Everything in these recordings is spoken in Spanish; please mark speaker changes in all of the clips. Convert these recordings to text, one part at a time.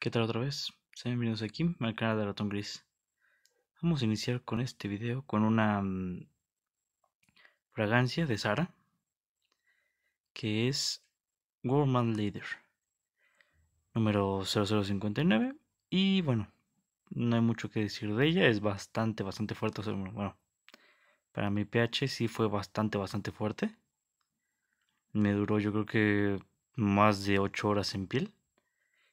Speaker 1: ¿Qué tal otra vez? Sean bienvenidos aquí al canal de Ratón Gris. Vamos a iniciar con este video con una mm, fragancia de Sara que es Gourmand Leader número 0059 y bueno, no hay mucho que decir de ella, es bastante, bastante fuerte, bueno, para mi pH sí fue bastante, bastante fuerte. Me duró yo creo que más de 8 horas en piel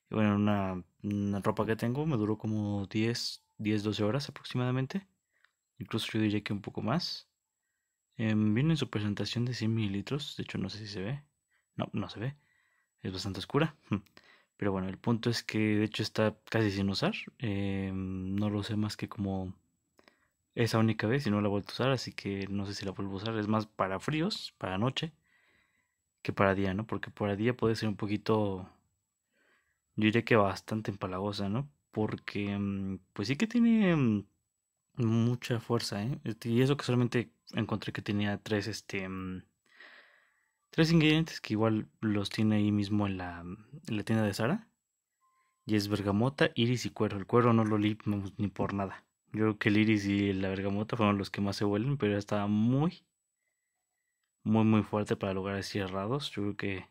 Speaker 1: bueno, una, ropa que tengo me duró como 10, 10, 12 horas aproximadamente. Incluso yo diría que un poco más. Em, viene en su presentación de 100 mililitros. De hecho, no sé si se ve. No, no se ve. Es bastante oscura. Pero bueno, el punto es que de hecho está casi sin usar. Em, no lo sé más que como esa única vez y no la he vuelto a usar, así que no sé si la vuelvo a usar. Es más para fríos, para noche, que para día, ¿no? Porque para día puede ser un poquito yo diría que bastante empalagosa, ¿no? Porque, mm, pues sí que tiene mm, mucha fuerza, ¿eh? Este, y eso que solamente encontré que tenía tres, este, mm, tres ingredientes que igual los tiene ahí mismo en la, en la tienda de Sara. Y es bergamota, iris y cuero. El cuero no lo li ni por nada. Yo creo que el iris y la bergamota fueron los que más se vuelven, pero estaba muy, muy, muy fuerte para lugares cerrados. Yo creo que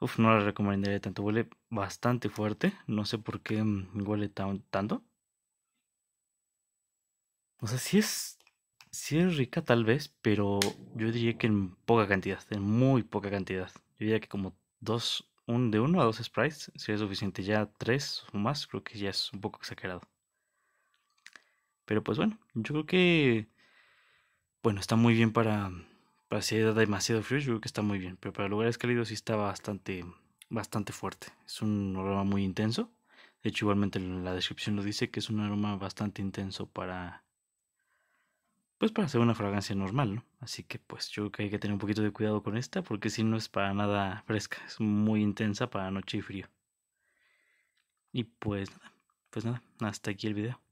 Speaker 1: Uf, no la recomendaría tanto. Huele bastante fuerte. No sé por qué mm, huele tan, tanto. O sea, sí es, sí es rica tal vez, pero yo diría que en poca cantidad, en muy poca cantidad. Yo diría que como dos, un, de uno a dos sprites es suficiente. Ya tres o más creo que ya es un poco exagerado. Pero pues bueno, yo creo que, bueno, está muy bien para para si era demasiado frío, yo creo que está muy bien. Pero para lugares cálidos sí está bastante, bastante fuerte. Es un aroma muy intenso. De hecho, igualmente la descripción lo dice que es un aroma bastante intenso para. Pues para hacer una fragancia normal, ¿no? Así que pues yo creo que hay que tener un poquito de cuidado con esta porque si no es para nada fresca, es muy intensa para noche y frío. Y pues nada, pues nada, hasta aquí el video.